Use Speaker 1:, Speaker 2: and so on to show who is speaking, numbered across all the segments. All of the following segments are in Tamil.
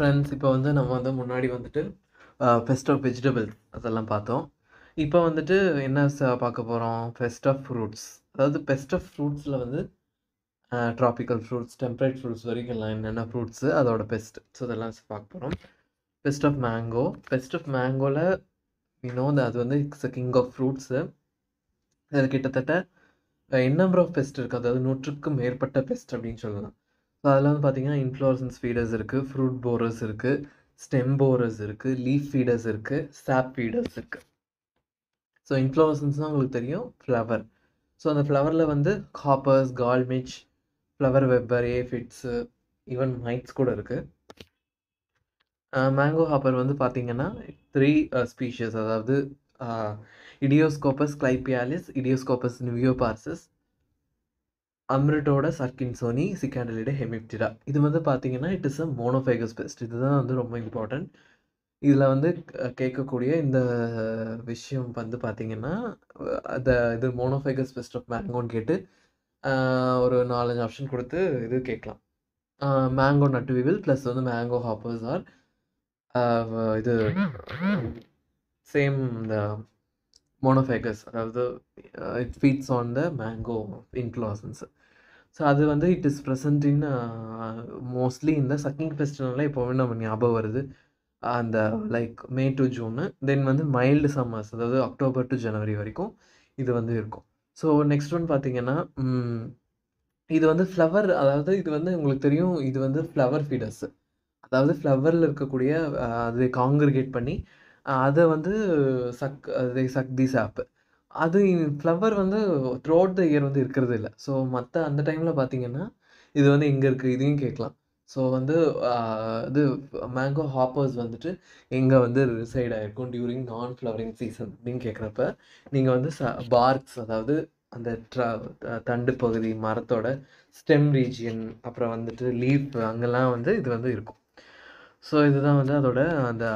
Speaker 1: ஃப்ரெண்ட்ஸ் இப்போ வந்து நம்ம வந்து முன்னாடி வந்துட்டு ஃபெஸ்ட் ஆஃப் வெஜிடபிள்ஸ் அதெல்லாம் பார்த்தோம் இப்போ வந்துட்டு என்ன பார்க்க போகிறோம் ஃபெஸ்ட் ஆஃப் ஃப்ரூட்ஸ் அதாவது பெஸ்ட் ஆஃப் ஃப்ரூட்ஸில் வந்து ட்ராபிக்கல் ஃப்ரூட்ஸ் டெம்பரேட் ஃப்ரூட்ஸ் வரைக்கும் எல்லாம் என்னென்ன ஃப்ரூட்ஸு அதோட பெஸ்ட் ஸோ அதெல்லாம் பார்க்க போகிறோம் pest of mango pest of மேங்கோவில் யூனோ அது வந்து இட்ஸ் கிங் ஆஃப் ஃப்ரூட்ஸு அது கிட்டத்தட்ட என் நம்பர் ஆஃப் பெஸ்ட் இருக்குது அதாவது நூற்றுக்கும் மேற்பட்ட பெஸ்ட் அப்படின்னு சொல்லலாம் ஸோ அதில் வந்து பார்த்திங்கன்னா இன்ஃப்ளோரசன்ஸ் ஃபீடர்ஸ் இருக்குது ஃப்ரூட் போரர்ஸ் இருக்குது ஸ்டெம் போரர்ஸ் இருக்குது லீஃப் ஃபீடர்ஸ் இருக்குது சாப் ஃபீடர்ஸ் இருக்குது ஸோ இன்ஃப்ளோரசன்ஸ்னால் உங்களுக்கு தெரியும் ஃப்ளவர் ஸோ அந்த ஃப்ளவரில் வந்து hoppers gall midge flower webber aphids even mites கூட இருக்குது மேங்கோ ஹாப்பர் வந்து பார்த்திங்கன்னா த்ரீ ஸ்பீஷஸ் அதாவது இடியோஸ்கோப்பஸ் கிளைபியாலிஸ் இடியோஸ்கோப்பஸ் நிவியோபார்சஸ் அம்ரிட்டோட சர்க்கின் சோனி சிக்காண்டலிட ஹெமிப்டிடா இது வந்து பார்த்தீங்கன்னா it is a monophagous pest இதுதான் வந்து ரொம்ப இம்பார்ட்டண்ட் இதில் வந்து கேட்கக்கூடிய இந்த விஷயம் வந்து பார்த்தீங்கன்னா அந்த இது மோனோஃபைகஸ் பெஸ்ட் ஆஃப் மேங்கோன்னு கேட்டு ஒரு நாலஞ்சு ஆப்ஷன் கொடுத்து இது கேட்கலாம் மேங்கோ நட்டு விவில் ப்ளஸ் வந்து மேங்கோ ஹாப்பர்ஸ் ஆர் இது சேம் இந்த மோனோஃபைகஸ் அதாவது it feeds on the mango inflorescence so அது வந்து it is present in mostly இந்த சக்கிங் ஃபெஸ்டிவல்லாம் இப்போவே நம்ம ஞாபகம் வருது அந்த like May to June then வந்து மைல்டு சம்மர்ஸ் அதாவது அக்டோபர் டு ஜனவரி வரைக்கும் இது வந்து இருக்கும் ஸோ நெக்ஸ்ட் ஒன் பார்த்தீங்கன்னா இது வந்து ஃப்ளவர் அதாவது இது வந்து உங்களுக்கு தெரியும் இது வந்து ஃப்ளவர் ஃபீடர்ஸு அதாவது ஃப்ளவரில் இருக்கக்கூடிய அது காங்கிரிகேட் பண்ணி அதை வந்து சக் சக் தீஸ் ஆப்பு அது ஃப்ளவர் வந்து த்ரூ அவுட் த இயர் வந்து இருக்கிறது இல்லை ஸோ மற்ற அந்த டைமில் பார்த்தீங்கன்னா இது வந்து எங்கே இருக்குது இதையும் கேட்கலாம் ஸோ வந்து இது மேங்கோ ஹாப்பர்ஸ் வந்துட்டு எங்கே வந்து ரிசைட் ஆகிருக்கும் டியூரிங் நான் ஃப்ளவரிங் சீசன் அப்படின்னு கேட்குறப்ப நீங்கள் வந்து ச பார்க்ஸ் அதாவது அந்த தண்டு பகுதி மரத்தோட ஸ்டெம் ரீஜியன் அப்புறம் வந்துட்டு லீஃப் அங்கெல்லாம் வந்து இது வந்து இருக்கும் ஸோ இதுதான் வந்து அதோட அந்த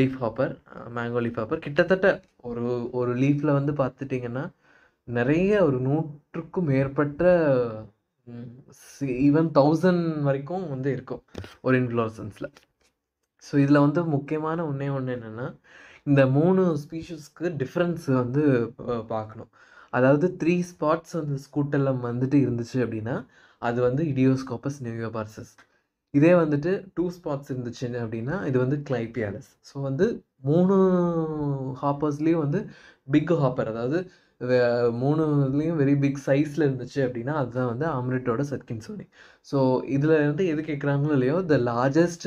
Speaker 1: leaf hopper mango leaf hopper கிட்டத்தட்ட ஒரு ஒரு லீஃப்பில் வந்து பார்த்துட்டிங்கன்னா நிறைய ஒரு நூற்றுக்கும் மேற்பட்ட ஈவன் தௌசண்ட் வரைக்கும் வந்து இருக்கும் ஒரு இன்ஃப்ளோரசன்ஸில் ஸோ இதில் வந்து முக்கியமான ஒன்றே ஒன்று என்னென்னா இந்த மூணு ஸ்பீஷஸ்க்கு டிஃப்ரென்ஸ் வந்து பார்க்கணும் அதாவது த்ரீ ஸ்பாட்ஸ் வந்து ஸ்கூட்டெல்லாம் வந்துட்டு இருந்துச்சு அப்படின்னா அது வந்து இடியோஸ்கோப்பஸ் நியூயோபார்சஸ் இதே வந்துட்டு டூ ஸ்பாட்ஸ் இருந்துச்சுன்னு அப்படின்னா இது வந்து கிளைபியாடஸ் ஸோ வந்து மூணு ஹாப்பர்ஸ்லேயும் வந்து பிக் ஹாப்பர் அதாவது மூணு இதுலேயும் வெரி பிக் சைஸில் இருந்துச்சு அப்படின்னா அதுதான் வந்து அம்ரிட்டோட சோனி ஸோ இதில் வந்து எது கேட்குறாங்களோ இல்லையோ த லார்ஜஸ்ட்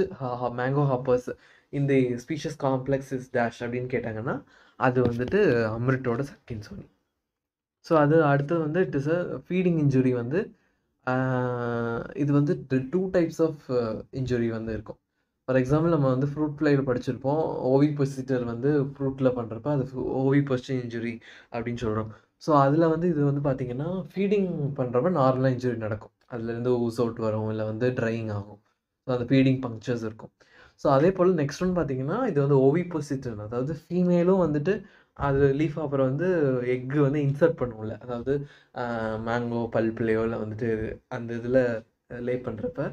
Speaker 1: மேங்கோ ஹாப்பர்ஸ் இந்த ஸ்பீஷஸ் காம்ப்ளெக்ஸ் இஸ் டேஷ் அப்படின்னு கேட்டாங்கன்னா அது வந்துட்டு அம்ரிட்டோட சர்க்கின் சோனி ஸோ அது அடுத்தது வந்து it is a feeding injury வந்து இது வந்து டூ டைப்ஸ் ஆஃப் இன்ஜுரி வந்து இருக்கும் ஃபார் எக்ஸாம்பிள் நம்ம வந்து ஃப்ரூட் ஃப்ளையில் படிச்சிருப்போம் ஓவி பொசிட்டர் வந்து ஃப்ரூட்டில் பண்ணுறப்ப அது ஓவி பொசிட்டர் இன்ஜுரி அப்படின்னு சொல்கிறோம் ஸோ அதில் வந்து இது வந்து பார்த்திங்கன்னா ஃபீடிங் பண்ணுறப்ப நார்மலாக இன்ஜுரி நடக்கும் அதுலேருந்து ஊஸ் அவுட் வரும் இல்லை வந்து ட்ரையிங் ஆகும் ஸோ அந்த ஃபீடிங் பங்க்சர்ஸ் இருக்கும் ஸோ அதே போல் நெக்ஸ்ட் ஒன்று பார்த்தீங்கன்னா இது வந்து ஓவி பொசிட்டர் அதாவது ஃபீமேலும் வந்துட்டு அது லீஃப் அப்புறம் வந்து எக்கு வந்து இன்சர்ட் பண்ணுவோம்ல அதாவது மேங்கோ பல்ப்புலையோ இல்லை வந்துட்டு அந்த இதில் லே பண்ணுறப்ப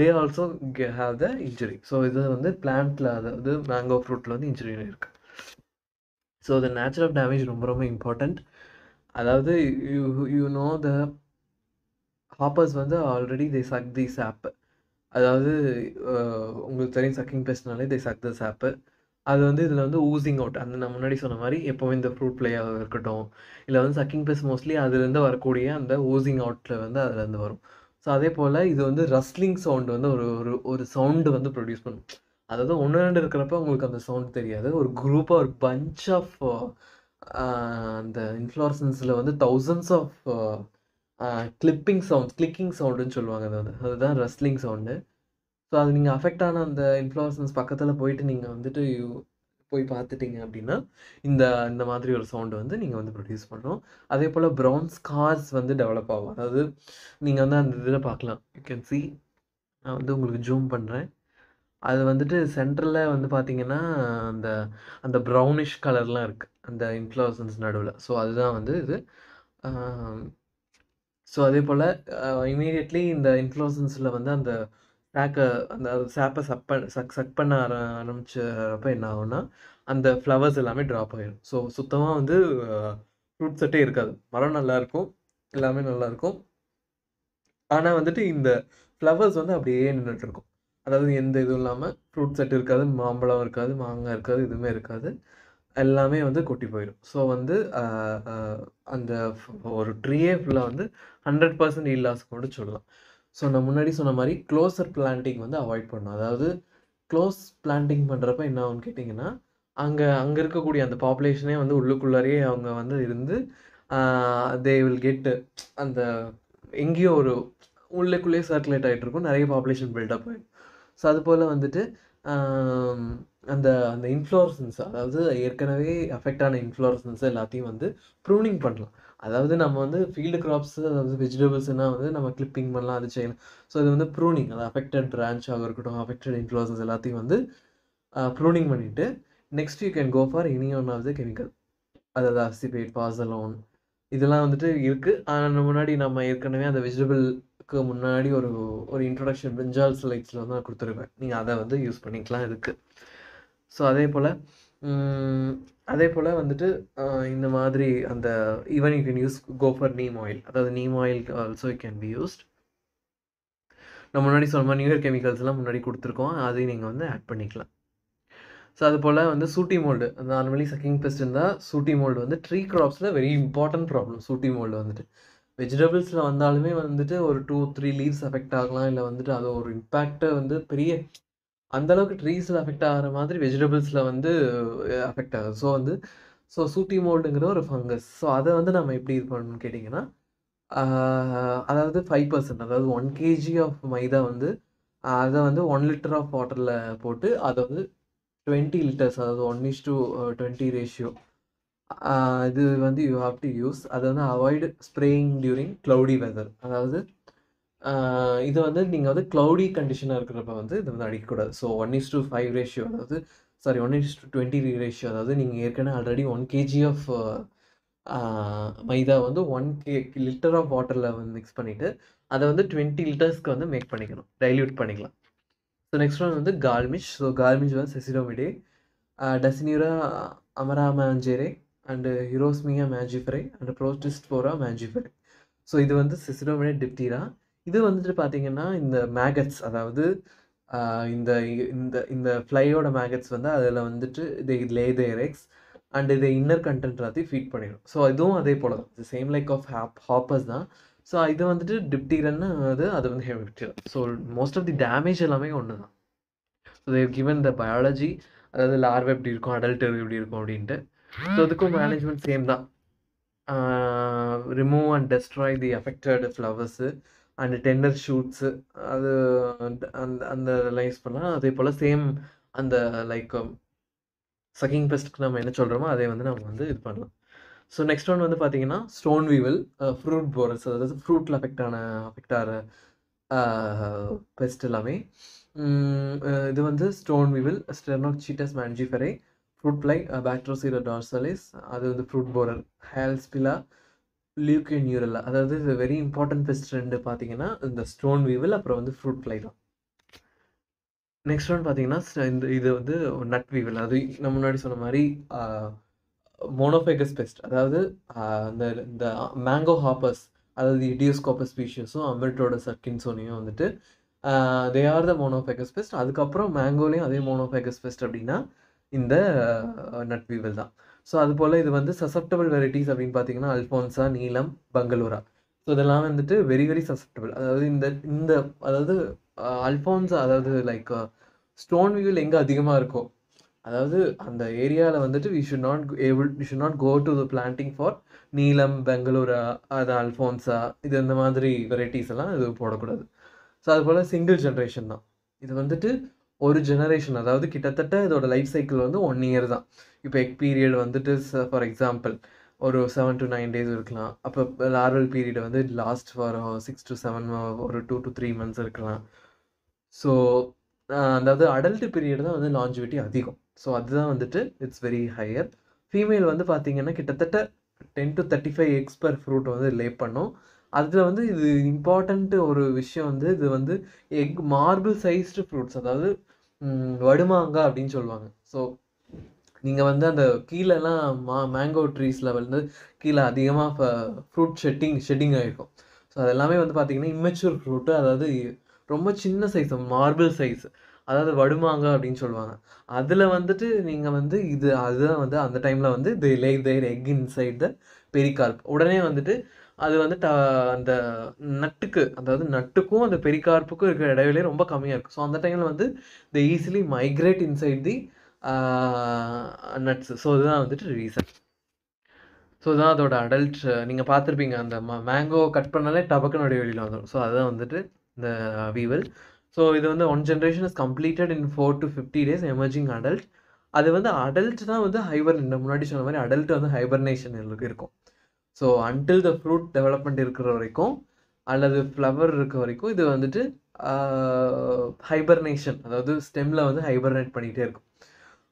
Speaker 1: தே ஆல்சோ கே ஹாவ் த இன்ஜுரி ஸோ இது வந்து பிளான்ட்டில் அதாவது மேங்கோ ஃப்ரூட்டில் வந்து இன்ஜுரி இருக்குது so the nature of damage ரொம்ப ரொம்ப இம்பார்ட்டண்ட் அதாவது you you know the hoppers வந்து already they suck the sap அதாவது உங்களுக்கு தெரியும் சக்கிங் பேஸ்னாலே தே சக் த சாப்பு அது வந்து இதில் வந்து ஊசிங் அவுட் அந்த நான் முன்னாடி சொன்ன மாதிரி எப்போவுமே இந்த ஃப்ரூட் ப்ளேயாக இருக்கட்டும் இல்லை வந்து சக்கிங் ப்ளஸ் மோஸ்ட்லி அதுலேருந்து வரக்கூடிய அந்த ஊசிங் அவுட்டில் வந்து அதுலேருந்து வரும் ஸோ அதே போல் இது வந்து ரஸ்லிங் சவுண்டு வந்து ஒரு ஒரு ஒரு சவுண்டு வந்து ப்ரொடியூஸ் பண்ணும் அதாவது ஒன்று ரெண்டு இருக்கிறப்ப உங்களுக்கு அந்த சவுண்ட் தெரியாது ஒரு குரூப்பாக ஒரு பஞ்ச் ஆஃப் அந்த இன்ஃப்ளோரசன்ஸில் வந்து thousands of clipping sounds clicking சவுண்டுன்னு சொல்லுவாங்க அது வந்து அதுதான் ரஸ்லிங் சவுண்டு ஸோ அது நீங்கள் அஃபெக்ட் ஆன அந்த இன்ஃப்ளோரசன்ஸ் பக்கத்தில் போயிட்டு நீங்கள் வந்துட்டு போய் பார்த்துட்டிங்க அப்படின்னா இந்த இந்த மாதிரி ஒரு சவுண்டு வந்து நீங்கள் வந்து ப்ரொடியூஸ் பண்ணுறோம் அதே போல் ப்ரௌன் ஸ்கார்ஸ் வந்து டெவலப் ஆகும் அதாவது நீங்கள் வந்து அந்த இதில் பார்க்கலாம் யூ கேன் சி நான் வந்து உங்களுக்கு ஜூம் பண்ணுறேன் அது வந்துட்டு சென்டரில் வந்து பார்த்தீங்கன்னா அந்த அந்த ப்ரௌனிஷ் கலர்லாம் இருக்குது அந்த இன்ஃப்ளோரசன்ஸ் நடுவில் ஸோ அதுதான் வந்து இது ஸோ அதே போல் இமீடியட்லி இந்த இன்ஃப்ளோரசன்ஸில் வந்து அந்த க்ராக்கை அந்த சாப்பை சப் பண்ண சக் சக் பண்ண ஆர ஆரம்பிச்சப்ப என்ன ஆகும்னா அந்த ஃப்ளவர்ஸ் எல்லாமே ட்ராப் ஆகிடும் ஸோ சுத்தமாக வந்து ஃப்ரூட் செட்டே இருக்காது மரம் நல்லாயிருக்கும் எல்லாமே நல்லாயிருக்கும் ஆனால் வந்துட்டு இந்த ஃப்ளவர்ஸ் வந்து அப்படியே நின்றுட்டு இருக்கும் அதாவது எந்த இதுவும் இல்லாமல் ஃப்ரூட் செட் இருக்காது மாம்பழம் இருக்காது மாங்காய் இருக்காது எதுவுமே இருக்காது எல்லாமே வந்து கொட்டி போயிடும் ஸோ வந்து அந்த ஒரு ட்ரீயே ஃபுல்லாக வந்து ஹண்ட்ரட் பர்சன்ட் இல்லாஸ் கொண்டு சொல்லலாம் ஸோ நான் முன்னாடி சொன்ன மாதிரி க்ளோஸர் பிளான்டிங் வந்து அவாய்ட் பண்ணணும் அதாவது க்ளோஸ் பிளான்டிங் பண்ணுறப்ப என்ன ஆகும் கேட்டிங்கன்னா அங்கே அங்கே இருக்கக்கூடிய அந்த பாப்புலேஷனே வந்து உள்ளுக்குள்ளாரையே அவங்க வந்து இருந்து தே வில் கெட்டு அந்த எங்கேயோ ஒரு உள்ளுக்குள்ளேயே சர்க்குலேட் ஆகிட்டு இருக்கும் நிறைய பாப்புலேஷன் பில்டப் ஆகிடும் ஸோ அதுபோல் வந்துட்டு அந்த அந்த இன்ஃப்ளோரசன்ஸ் அதாவது ஏற்கனவே அஃபெக்ட் இன்ஃப்ளோரசன்ஸ் எல்லாத்தையும் வந்து ப்ரூனிங் பண்ணலாம் அதாவது நம்ம வந்து ஃபீல்டு கிராப்ஸ் அதாவது வெஜிடபிள்ஸ்னால் வந்து நம்ம கிளிப்பிங் பண்ணலாம் அது செய்யலாம் ஸோ இது வந்து ப்ரூனிங் அது அஃபெக்டட் பிரான்ச்சாக இருக்கட்டும் அஃபெக்டட் இன்ஃப்ளூசன்ஸ் எல்லாத்தையும் வந்து ப்ரூனிங் பண்ணிவிட்டு next you can go for any one of the chemical அதாவது அசிபேட் பாசலோன் இதெல்லாம் வந்துட்டு இருக்குது முன்னாடி நம்ம ஏற்கனவே அந்த வெஜிடபிளுக்கு முன்னாடி ஒரு ஒரு இன்ட்ரொடக்ஷன் பிரிஞ்சால் ஸ்லைட்ஸில் வந்து நான் கொடுத்துருவேன் நீங்கள் அதை வந்து யூஸ் பண்ணிக்கலாம் இருக்குது ஸோ அதே போல் அதே போல் வந்துட்டு இந்த மாதிரி அந்த even you can use go for neem oil அதாவது neem oil also you can be used நம்ம முன்னாடி சொன்ன மாதிரி நியூயர் கெமிக்கல்ஸ்லாம் முன்னாடி கொடுத்துருக்கோம் அதையும் நீங்கள் வந்து ஆட் பண்ணிக்கலாம் ஸோ அது போல் வந்து சூட்டி மோல்டு அந்த நார்மலி சக்கிங் பெஸ்ட் இருந்தால் சூட்டி மோல்டு வந்து ட்ரீ கிராப்ஸில் very important problem sooty mould வந்துட்டு வெஜிடபிள்ஸில் வந்தாலுமே வந்துட்டு ஒரு டூ த்ரீ லீவ்ஸ் அஃபெக்ட் ஆகலாம் இல்லை வந்துட்டு அதை ஒரு இம்பேக்டை வந்து பெரிய அந்தளவுக்கு ட்ரீஸில் அஃபெக்ட் ஆகிற மாதிரி வெஜிடபிள்ஸில் வந்து அஃபெக்ட் ஆகுது ஸோ வந்து ஸோ சூட்டி மோல்டுங்கிற ஒரு ஃபங்கஸ் ஸோ அதை வந்து நம்ம எப்படி இது பண்ணணும்னு கேட்டிங்கன்னா அதாவது ஃபைவ் பர்சன்ட் அதாவது ஒன் கேஜி ஆஃப் மைதா வந்து அதை வந்து ஒன் லிட்டர் ஆஃப் வாட்டரில் போட்டு அதை வந்து டுவெண்ட்டி லிட்டர்ஸ் அதாவது one is to twenty ratio இது வந்து யூ ஹாவ் டு யூஸ் அதை வந்து avoid spraying during cloudy weather அதாவது இது வந்து நீங்கள் வந்து க்ளவுடி கண்டிஷனாக இருக்கிறப்ப வந்து இது வந்து அடிக்கக்கூடாது so one is to five ratio அதாவது sorry one is to twenty ratio அதாவது நீங்கள் ஏற்கனவே already one kg of maida வந்து ஒன் கே லிட்டர் ஆஃப் வாட்டரில் வந்து மிக்ஸ் பண்ணிவிட்டு அதை வந்து டுவெண்ட்டி லிட்டர்ஸ்க்கு வந்து மேக் பண்ணிக்கணும் டைல்யூட் பண்ணிக்கலாம் ஸோ நெக்ஸ்ட் ஒன் வந்து கால்மிஷ் ஸோ கால்மிஷ் வந்து செசிடோமிடே டசினியூரா அமரா மேஞ்சேரே அண்டு ஹிரோஸ்மியா மேஜிஃபரே அண்ட் போரா மேஞ்சிஃபரே ஸோ இது வந்து செசிடோமிடே டிப்டிரா இது வந்துட்டு பார்த்தீங்கன்னா இந்த மேகட்ஸ் அதாவது இந்த இந்த இந்த ஃப்ளையோட மேகட்ஸ் வந்து அதில் வந்துட்டு இது லே தேர் எக்ஸ் அண்ட் இதை இன்னர் கண்டென்ட் எல்லாத்தையும் ஃபீட் பண்ணிடும் ஸோ இதுவும் அதே போல் தான் same like of hop hoppers தான் ஸோ இது வந்துட்டு டிப்டீரன்னு அது அது வந்து hemipteran so most of the damage எல்லாமே ஒன்று தான் ஸோ கிவன் த பயாலஜி அதாவது லார்வ் எப்படி இருக்கும் அடல்ட் எப்படி இருக்கும் அப்படின்ட்டு ஸோ அதுக்கும் மேனேஜ்மெண்ட் சேம் தான் remove and destroy the affected flowers and tender shoots அது அந்த அந்த லைன்ஸ் பண்ணலாம் அதே போல் சேம் அந்த லைக் சக்கிங் பெஸ்ட்டுக்கு நம்ம என்ன சொல்கிறோமோ அதே வந்து நம்ம வந்து இது பண்ணலாம் ஸோ நெக்ஸ்ட் ஒன் வந்து பார்த்தீங்கன்னா ஸ்டோன் வீவல் ஃப்ரூட் போரல்ஸ் அதாவது ஃப்ரூட்டில் அஃபெக்ட் ஆன அஃபெக்ட் ஆகிற பெஸ்ட் எல்லாமே இது வந்து ஸ்டோன் வீவல் சீட்டஸ் மேன்ஜிஃபெரை ஃப்ரூட் ஃப்ளை பேட்ரோசீரோ டார்சலிஸ் அது வந்து ஃப்ரூட் போரல் ஹேல்ஸ்பிலா லியூக்கிய நியூரலா அதாவது இது வெரி இம்பார்ட்டன்ட் பெஸ்ட் ரெண்டு பார்த்தீங்கன்னா இந்த ஸ்டோன் வீவில் அப்புறம் வந்து ஃப்ரூட் ஃப்ளை தான் நெக்ஸ்ட் ஒன் பார்த்தீங்கன்னா இந்த இது வந்து நட் வீவில் அது நம்ம முன்னாடி சொன்ன மாதிரி மோனோஃபேகஸ் பெஸ்ட் அதாவது அந்த இந்த மேங்கோ ஹாப்பர்ஸ் அதாவது இடியோஸ்காப்பஸ் ஸ்பீஷியஸும் அமிர்டோட சர்க்கின்சோனையும் வந்துட்டு தே ஆர் த மோனோஃபைகஸ் பெஸ்ட் அதுக்கப்புறம் மேங்கோலையும் அதே மோனோஃபேகஸ் பெஸ்ட் அப்படின்னா இந்த வீவில் தான் ஸோ அதுபோல் இது வந்து சசப்டபிள் வெரைட்டிஸ் அப்படின்னு பார்த்தீங்கன்னா அல்ஃபோன்சா நீலம் பங்களூரா ஸோ இதெல்லாம் வந்துட்டு வெரி வெரி சசப்டபிள் அதாவது இந்த இந்த அதாவது அல்ஃபோன்ஸா அதாவது லைக் ஸ்டோன் வியூவில் எங்கே அதிகமாக இருக்கோ அதாவது அந்த ஏரியாவில் வந்துட்டு we should not able we should not go to the planting for Neelam Bangalora அது அல்ஃபோன்ஸா இது இந்த மாதிரி வெரைட்டிஸ் எல்லாம் இது போடக்கூடாது ஸோ அதுபோல் சிங்கிள் ஜென்ரேஷன் தான் இது வந்துட்டு ஒரு ஜெனரேஷன் அதாவது கிட்டத்தட்ட இதோட லைஃப் சைக்கிள் வந்து ஒன் இயர் தான் இப்போ எக் பீரியட் வந்துட்டு ஃபார் எக்ஸாம்பிள் ஒரு செவன் டு நைன் டேஸ் இருக்கலாம் அப்போ லார்வல் பீரியட் வந்து last for six to seven ஒரு டூ டு த்ரீ மந்த்ஸ் இருக்கலாம் ஸோ அதாவது அடல்ட் பீரியட் தான் வந்து லாஞ்சிவிட்டி அதிகம் ஸோ அதுதான் வந்துட்டு இட்ஸ் வெரி ஹையர் ஃபீமேல் வந்து பார்த்தீங்கன்னா கிட்டத்தட்ட ten to thirty five eggs per fruit வந்து லே பண்ணும் அதில் வந்து இது இம்பார்ட்டண்ட்டு ஒரு விஷயம் வந்து இது வந்து எக் மார்பிள் சைஸ்டு ஃப்ரூட்ஸ் அதாவது வடுமாங்காய் அப்படின்னு சொல்லுவாங்க ஸோ நீங்கள் வந்து அந்த கீழெல்லாம் மா மேங்கோ ட்ரீஸில் வந்து கீழே அதிகமாக ஃப்ரூட் ஷெட்டிங் ஷெட்டிங் ஆகிருக்கும் ஸோ அதெல்லாமே வந்து பார்த்தீங்கன்னா இம்மெச்சூர் ஃப்ரூட்டு அதாவது ரொம்ப சின்ன சைஸ் மார்பிள் சைஸ் அதாவது வடுமாங்காய் அப்படின்னு சொல்லுவாங்க அதில் வந்துட்டு நீங்கள் வந்து இது அதுதான் வந்து அந்த டைமில் வந்து they lay their egg inside the pericarp உடனே வந்துட்டு அது வந்து த அந்த நட்டுக்கு அதாவது நட்டுக்கும் அந்த பெரிகார்ப்புக்கும் இருக்கிற இடைவெளியே ரொம்ப கம்மியாக இருக்கும் ஸோ அந்த டைமில் வந்து they easily migrate inside the nuts so இதுதான் வந்துட்டு ரீசன் ஸோ இதுதான் அதோட அடல்ட் நீங்கள் பார்த்துருப்பீங்க அந்த மேங்கோ கட் பண்ணாலே டபக்குனுடைய வெளியில் வந்துடும் ஸோ அதுதான் வந்துட்டு இந்த வீவல் ஸோ இது வந்து one generation is completed in four to fifty days emerging adult அது வந்து அடல்ட் தான் வந்து ஹைபர் முன்னாடி சொன்ன மாதிரி அடல்ட் வந்து ஹைபர்னேஷன் இருக்கும் so until the fruit development இருக்கிற வரைக்கும் அல்லது ஃப்ளவர் இருக்க வரைக்கும் இது வந்துட்டு ஹைபர்னேஷன் அதாவது ஸ்டெம்மில் வந்து ஹைபர்னேட் பண்ணிகிட்டே இருக்கும்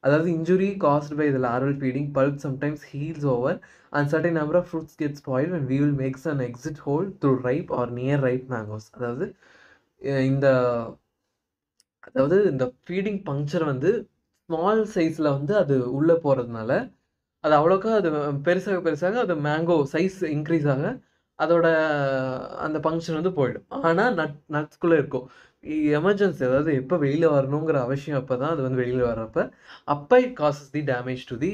Speaker 1: அதாவது இன்ஜுரி காஸ்ட் பை இதில் larval feeding pulp sometimes heals over and certain number of fruits get spoil and we will makes an exit hole through ripe or near ripe mangoes அதாவது இந்த அதாவது இந்த ஃபீடிங் பங்க்சர் வந்து ஸ்மால் சைஸில் வந்து அது உள்ளே போகிறதுனால அது அவ்வளோக்கா அது பெருசாக பெருசாக அது மேங்கோ சைஸ் இன்க்ரீஸ் ஆக அதோட அந்த ஃபங்க்ஷன் வந்து போயிடும் ஆனால் நட் நட்ஸ்குள்ளே இருக்கும் எமர்ஜென்சி அதாவது எப்போ வெளியில் வரணுங்கிற அவசியம் அப்போ தான் அது வந்து வெளியில் வர்றப்ப அப்போ it causes the damage to the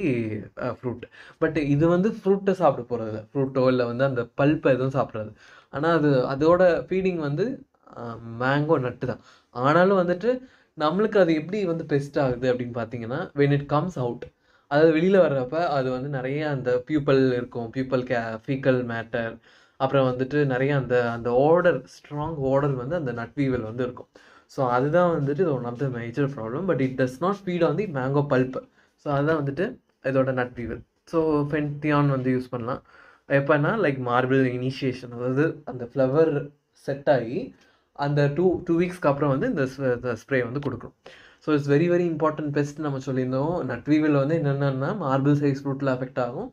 Speaker 1: fruit but இது வந்து ஃப்ரூட்டை சாப்பிட போகிறது ஃப்ரூட்டோ இல்லை வந்து அந்த பல்ப்பை எதுவும் சாப்பிட்றது ஆனால் அது அதோட ஃபீடிங் வந்து மேங்கோ நட்டு தான் ஆனாலும் வந்துட்டு நம்மளுக்கு அது எப்படி வந்து பெஸ்ட் ஆகுது அப்படின்னு பார்த்தீங்கன்னா வென் இட் கம்ஸ் அவுட் அதாவது வெளியில் வர்றப்ப அது வந்து நிறைய அந்த பியூப்பல் இருக்கும் பியூப்பல் கே ஃபீக்கல் மேட்டர் அப்புறம் வந்துட்டு நிறைய அந்த அந்த ஓடர் ஸ்ட்ராங் ஓர்டர் வந்து அந்த நட்வீவல் வந்து இருக்கும் ஸோ அதுதான் வந்துட்டு one of the major problem but it does not feed on the mango pulp so அதுதான் வந்துட்டு இதோட நட்வீவல் ஸோ ஃபென்டியான் வந்து யூஸ் பண்ணலாம் எப்போன்னா லைக் மார்பிள் இனிஷியேஷன் அதாவது அந்த ஃப்ளவர் செட் ஆகி அந்த டூ டூ வீக்ஸ்க்கு அப்புறம் வந்து இந்த ஸ்ப்ரே வந்து கொடுக்கணும் so it's very very important pest நம்ம சொல்லியிருந்தோம் நட்வீவில் வந்து என்னென்னா மார்பிள் சைஸ் ரூட்டில் அஃபெக்ட் ஆகும்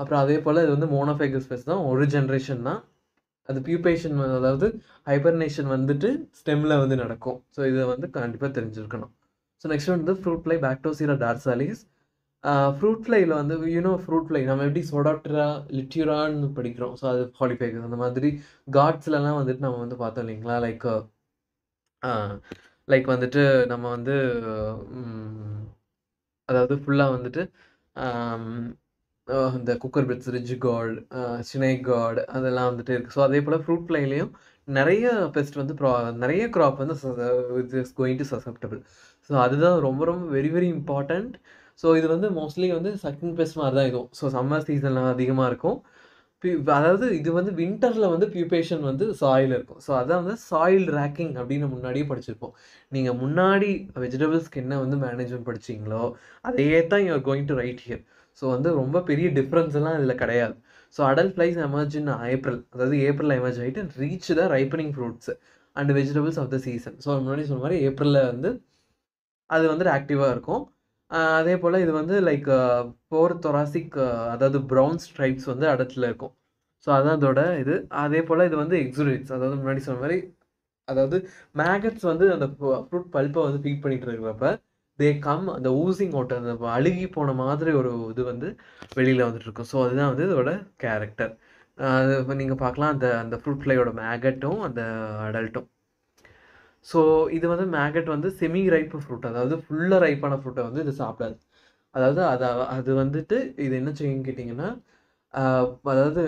Speaker 1: அப்புறம் அதே போல் இது வந்து மோனோஃபைகஸ் பெஸ்ட் தான் ஒரு ஜென்ரேஷன் தான் அது பியூபேஷன் அதாவது ஹைபர்னேஷன் வந்துட்டு ஸ்டெம்மில் வந்து நடக்கும் ஸோ இதை வந்து கண்டிப்பாக தெரிஞ்சிருக்கணும் ஸோ நெக்ஸ்ட் வந்து fruit fly Bactrocera dorsalis fruit ஃப்ளையில் வந்து யூனோ ஃப்ரூட் ஃப்ளை நம்ம எப்படி சொடாட்ரா லிட்யூரான்னு படிக்கிறோம் ஸோ அது ஹாலிஃபைகஸ் அந்த மாதிரி காட்ஸ்லலாம் வந்துட்டு நம்ம வந்து பார்த்தோம் இல்லைங்களா லைக் லைக் வந்துட்டு நம்ம வந்து அதாவது ஃபுல்லாக வந்துட்டு இந்த குக்கர் பிட்ஸ் ரிஜ் கார்டு சினை கார்டு அதெல்லாம் வந்துட்டு இருக்குது ஸோ அதே போல் ஃப்ரூட் ஃப்ளைலையும் நிறைய பெஸ்ட் வந்து ப்ரா நிறைய க்ராப் வந்து it is going to susceptible so அதுதான் ரொம்ப ரொம்ப வெரி வெரி இம்பார்ட்டண்ட் ஸோ இது வந்து மோஸ்ட்லி வந்து சக்கிங் பெஸ்ட் மாதிரி தான் இதுவும் ஸோ சம்மர் சீசன்லாம் அதிகமாக இருக்கும் அதாவது இது வந்து வின்டரில் வந்து பியூபேஷன் வந்து சாயில் இருக்கும் ஸோ அதான் வந்து சாயில் ரேக்கிங் அப்படின்னு முன்னாடியே படிச்சிருப்போம் நீங்கள் முன்னாடி வெஜிடபிள்ஸ்க்கு என்ன வந்து மேனேஜ்மெண்ட் படிச்சிங்களோ அதையே தான் you are going to write here so வந்து ரொம்ப பெரிய டிஃப்ரென்ஸ் எல்லாம் இதில் கிடையாது so adult flies emerge in April அதாவது ஏப்ரலில் எமர்ஜ் ஆகிட்டு reach the ripening fruits and vegetables of the season so முன்னாடி சொன்ன மாதிரி ஏப்ரலில் வந்து அது வந்து ஆக்டிவாக இருக்கும் அதே போல் இது வந்து லைக் போர் தொராசிக் அதாவது ப்ரௌன் ஸ்ட்ரைப்ஸ் வந்து அடத்தில் இருக்கும் ஸோ அதான் அதோட இது அதே போல் இது வந்து எக்ஸுரேட்ஸ் அதாவது முன்னாடி சொன்ன மாதிரி அதாவது மேகட்ஸ் வந்து அந்த ஃப்ரூட் பல்ப்பை வந்து ஃபீட் பண்ணிகிட்டு இருக்கிறப்ப தே கம் அந்த ஊசிங் ஓட்டை அந்த அழுகி போன மாதிரி ஒரு இது வந்து வெளியில் வந்துட்டு இருக்கும் ஸோ அதுதான் வந்து இதோட கேரக்டர் அது நீங்கள் பார்க்கலாம் அந்த அந்த ஃப்ரூட் ஃப்ளையோட மேகட்டும் அந்த அடல்ட்டும் ஸோ இது வந்து மேகட் வந்து செமி ரைப் ஃப்ரூட் அதாவது ஃபுல்லாக ரைப்பான ஃப்ரூட்டை வந்து இது சாப்பிடாது அதாவது அது அது வந்துட்டு இது என்ன செய்யும் கேட்டிங்கன்னா அதாவது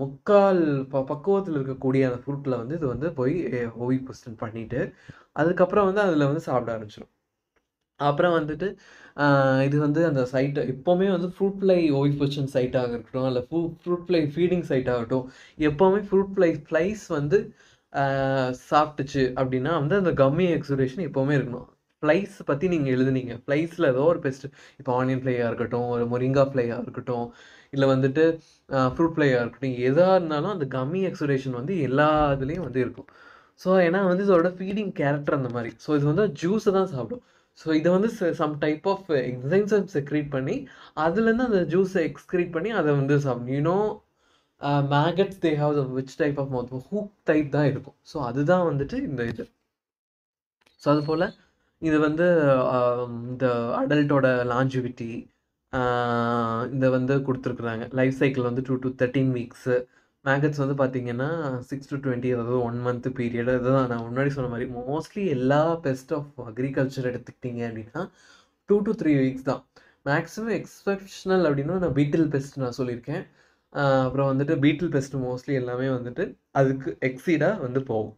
Speaker 1: முக்கால் ப பக்குவத்தில் இருக்கக்கூடிய அந்த ஃப்ரூட்டில் வந்து இது வந்து போய் ஓவி பொஸ்டன் பண்ணிவிட்டு அதுக்கப்புறம் வந்து அதில் வந்து சாப்பிட ஆரம்பிச்சிடும் அப்புறம் வந்துட்டு இது வந்து அந்த சைட்டை எப்போவுமே வந்து ஃப்ரூட் ஃப்ளை ஓயில் பொசிஷன் சைட்டாக இருக்கட்டும் இல்லை ஃப்ரூட் ஃப்ரூட் ஃப்ளை ஃபீடிங் சைட்டாகட்டும் எப்போவுமே ஃப்ரூட் ஃப்ளை ஃப்ளைஸ் வந்து சாப்பிட்டுச்சு அப்படின்னா வந்து அந்த கம்மி எக்ஸுரேஷன் எப்போவுமே இருக்கணும் ஃப்ளைஸ் பற்றி நீங்கள் எழுதுனீங்க ஃப்ளைஸில் ஏதோ ஒரு பெஸ்ட் இப்போ ஆனியன் ஃப்ளையாக இருக்கட்டும் ஒரு மொரிங்கா ஃப்ளையாக இருக்கட்டும் இல்லை வந்துட்டு ஃப்ரூட் ஃப்ளையாக இருக்கட்டும் எதாக இருந்தாலும் அந்த கம்மி எக்ஸுரேஷன் வந்து எல்லா இதுலேயும் வந்து இருக்கும் ஸோ ஏன்னா வந்து இதோட ஃபீடிங் கேரக்டர் அந்த மாதிரி ஸோ இது வந்து ஜூஸை தான் சாப்பிடும் ஸோ இதை வந்து சம் டைப் ஆஃப் எக்ஸைம்ஸை செக்ரீட் பண்ணி அதுலேருந்து அந்த ஜூஸை எக்ஸ்க்ரீட் பண்ணி அதை வந்து சாப்பிடும் you know maggots they have the which type of mouth hook type தான் இருக்கும் ஸோ அதுதான் வந்துட்டு இந்த இது ஸோ அதுபோல் இது வந்து இந்த அடல்ட்டோட லாஞ்சுவிட்டி இந்த வந்து கொடுத்துருக்குறாங்க லைஃப் சைக்கிள் வந்து two to thirteen weeks maggots வந்து பார்த்தீங்கன்னா சிக்ஸ் டு டுவெண்ட்டி அதாவது ஒன் மந்த் பீரியட் இதுதான் நான் முன்னாடி சொன்ன மாதிரி மோஸ்ட்லி எல்லா பெஸ்ட் ஆஃப் அக்ரிகல்ச்சர் எடுத்துக்கிட்டீங்க அப்படின்னா டூ டு த்ரீ வீக்ஸ் தான் மேக்ஸிமம் எக்ஸப்ஷனல் அப்படின்னா நான் பீட்டில் பெஸ்ட் நான் சொல்லியிருக்கேன் அப்புறம் வந்துட்டு பீட்டில் பெஸ்ட் மோஸ்ட்லி எல்லாமே வந்துட்டு அதுக்கு எக்ஸீடாக வந்து போகும்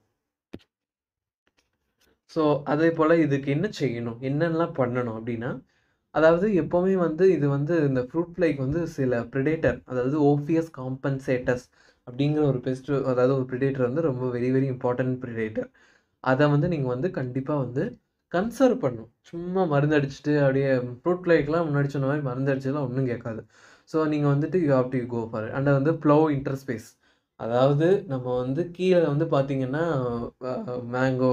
Speaker 1: ஸோ அதே போல் இதுக்கு என்ன செய்யணும் என்னென்னலாம் பண்ணணும் அப்படின்னா அதாவது எப்போவுமே வந்து இது வந்து இந்த ஃப்ரூட் ஃப்ளைக்கு வந்து சில ப்ரிடேட்டர் அதாவது ஓஃபியஸ் காம்பன்சேட்டஸ் அப்படிங்கிற ஒரு பெஸ்ட் அதாவது ஒரு ப்ரிடேட்டர் வந்து ரொம்ப வெரி வெரி இம்பார்ட்டன்ட் ப்ரிடேட்டர் அதை வந்து நீங்கள் வந்து கண்டிப்பாக வந்து கன்சர்வ் பண்ணணும் சும்மா மருந்து அடிச்சுட்டு அப்படியே ஃப்ரூட் ஃப்ளைக்கெலாம் முன்னாடி சொன்ன மாதிரி மருந்து அடிச்சதெல்லாம் ஒன்றும் கேட்காது ஸோ நீங்கள் வந்துட்டு you have to go for and வந்து ப்ளோ இன்டர்ஸ்பேஸ் அதாவது நம்ம வந்து கீழே வந்து பார்த்தீங்கன்னா மேங்கோ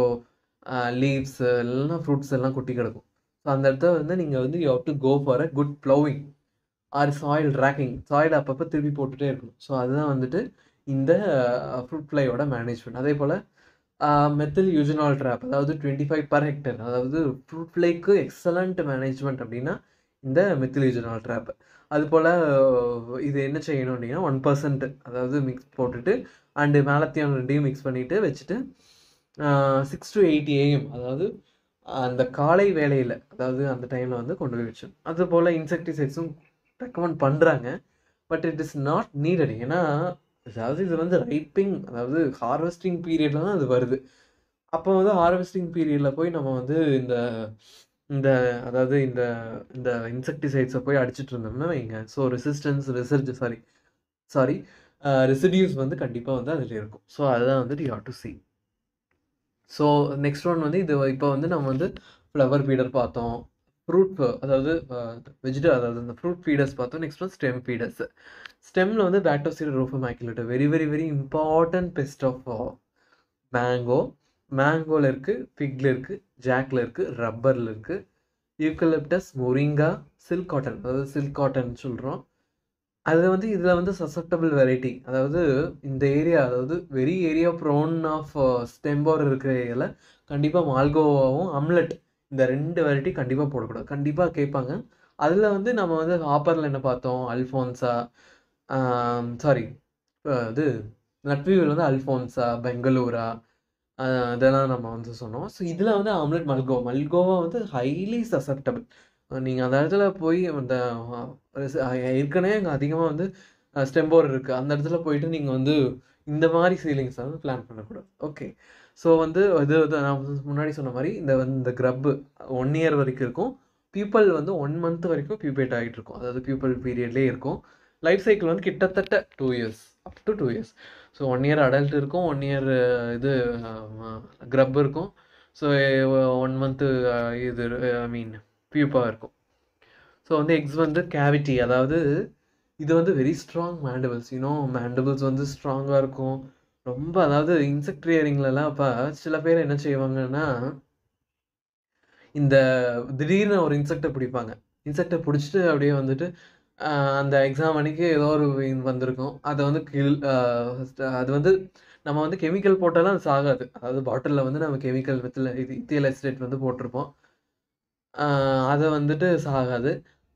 Speaker 1: லீவ்ஸ் எல்லாம் ஃப்ரூட்ஸ் எல்லாம் கொட்டி கிடக்கும் ஸோ அந்த இடத்துல வந்து நீங்கள் வந்து you have to go for a good ploughing or soil tracking soil அப்பப்போ திருப்பி போட்டுகிட்டே இருக்கணும் ஸோ அதுதான் வந்துட்டு இந்த ஃப்ரூட் ஃப்ளையோட மேனேஜ்மெண்ட் அதே போல் மெத்தில் யூஜினால் ட்ராப் அதாவது டுவெண்ட்டி ஃபைவ் பர் ஹெக்டர் அதாவது ஃப்ரூட் ஃப்ளைக்கு எக்ஸலண்ட் மேனேஜ்மெண்ட் அப்படின்னா இந்த மெத்தில் யூஜினால் ட்ராப் அதுபோல் இது என்ன செய்யணும் அப்படின்னா ஒன் பர்சன்ட் அதாவது மிக்ஸ் போட்டுட்டு அண்டு மேலத்தையும் ரெண்டையும் மிக்ஸ் பண்ணிவிட்டு வச்சுட்டு சிக்ஸ் டு எயிட் ஏஎம் அதாவது அந்த காலை வேலையில் அதாவது அந்த டைமில் வந்து கொண்டு போய் வச்சோம் அதுபோல் இன்செக்டிசைட்ஸும் ரெக்கமெண்ட் பண்ணுறாங்க but it is not needed ஏன்னா அதாவது இது வந்து ரைப்பிங் அதாவது ஹார்வெஸ்டிங் பீரியடில் தான் அது வருது அப்போ வந்து ஹார்வெஸ்டிங் பீரியடில் போய் நம்ம வந்து இந்த இந்த அதாவது இந்த இந்த இன்செக்டிசைட்ஸை போய் அடிச்சிட்டு இருந்தோம்னா வைங்க so resistance research sorry sorry residues வந்து கண்டிப்பாக வந்து அதில் இருக்கும் ஸோ அதுதான் வந்து you have to see so next one வந்து இது இப்போ வந்து நம்ம வந்து ஃப்ளவர் ஃபீடர் பார்த்தோம் ஃப்ரூட் அதாவது வெஜிடபிள் அதாவது இந்த ஃப்ரூட் ஃபீடர்ஸ் பார்த்தோம் நெக்ஸ்ட் வந்து ஸ்டெம் ஃபீடர்ஸ் ஸ்டெம்மில் வந்து Batocera rufomaculata very very very important pest of mango மேங்கோவில் இருக்குது ஃபிக்கில் இருக்குது ஜாக்கில் இருக்குது ரப்பரில் இருக்குது யூக்கலிப்டஸ் மொரிங்கா சில்க் காட்டன் அதாவது சில்க் காட்டன் சொல்கிறோம் அது வந்து இதில் வந்து சசப்டபிள் வெரைட்டி அதாவது இந்த ஏரியா அதாவது very area prone of stem borer இருக்கிற ஏரியாவில் கண்டிப்பாக மால்கோவாவும் அம்லெட் இந்த ரெண்டு வெரைட்டி கண்டிப்பாக போடக்கூடாது கண்டிப்பாக கேட்பாங்க அதில் வந்து நம்ம வந்து ஆப்பரில் என்ன பார்த்தோம் அல்ஃபோன்ஸா சாரி இது நட்வியூவில் வந்து அல்ஃபோன்ஸா பெங்களூரா அதெல்லாம் நம்ம வந்து சொன்னோம் ஸோ இதில் வந்து ஆம்லெட் மல்கோவா மல்கோவா வந்து ஹைலி சசப்டபிள் நீங்கள் அந்த இடத்துல போய் அந்த ஏற்கனவே அங்கே அதிகமாக வந்து ஸ்டெம்போர் இருக்குது அந்த இடத்துல போயிட்டு நீங்கள் வந்து இந்த மாதிரி சீலிங்ஸ் வந்து பிளான் பண்ணக்கூடாது ஓகே ஸோ வந்து இது நான் முன்னாடி சொன்ன மாதிரி இந்த இந்த க்ரப்பு ஒன் இயர் வரைக்கும் இருக்கும் பீப்பிள் வந்து ஒன் மந்த் வரைக்கும் பியூபேட் ஆகிட்டு இருக்கும் அதாவது பீப்பிள் பீரியட்லேயே இருக்கும் லைஃப் சைக்கிள் வந்து கிட்டத்தட்ட two years up to two years so one year adult இருக்கும் ஒன் இயர் uh, இது க்ரப் um, uh, இருக்கும் ஸோ ஒன் மந்த்து இது ஐ மீன் பியூப்பாக இருக்கும் ஸோ வந்து எக்ஸ் வந்து கேவிட்டி அதாவது இது வந்து வெரி ஸ்ட்ராங் மேண்டபிள்ஸ் இன்னும் மேண்டபிள்ஸ் வந்து ஸ்ட்ராங்காக இருக்கும் ரொம்ப அதாவது இன்செக்ட் ரியரிங்லலாம் அப்போ சில பேர் என்ன செய்வாங்கன்னா இந்த திடீர்னு ஒரு இன்செக்டை பிடிப்பாங்க இன்செக்டை பிடிச்சிட்டு அப்படியே வந்துட்டு அந்த எக்ஸாம் அன்னைக்கு ஏதோ ஒரு வந்திருக்கும் அதை வந்து கில் அது வந்து நம்ம வந்து கெமிக்கல் போட்டாலும் அது சாகாது அதாவது பாட்டிலில் வந்து நம்ம கெமிக்கல் வித்தில் இது இத்தியல் எஸ்டேட் வந்து போட்டிருப்போம் அதை வந்துட்டு சாகாது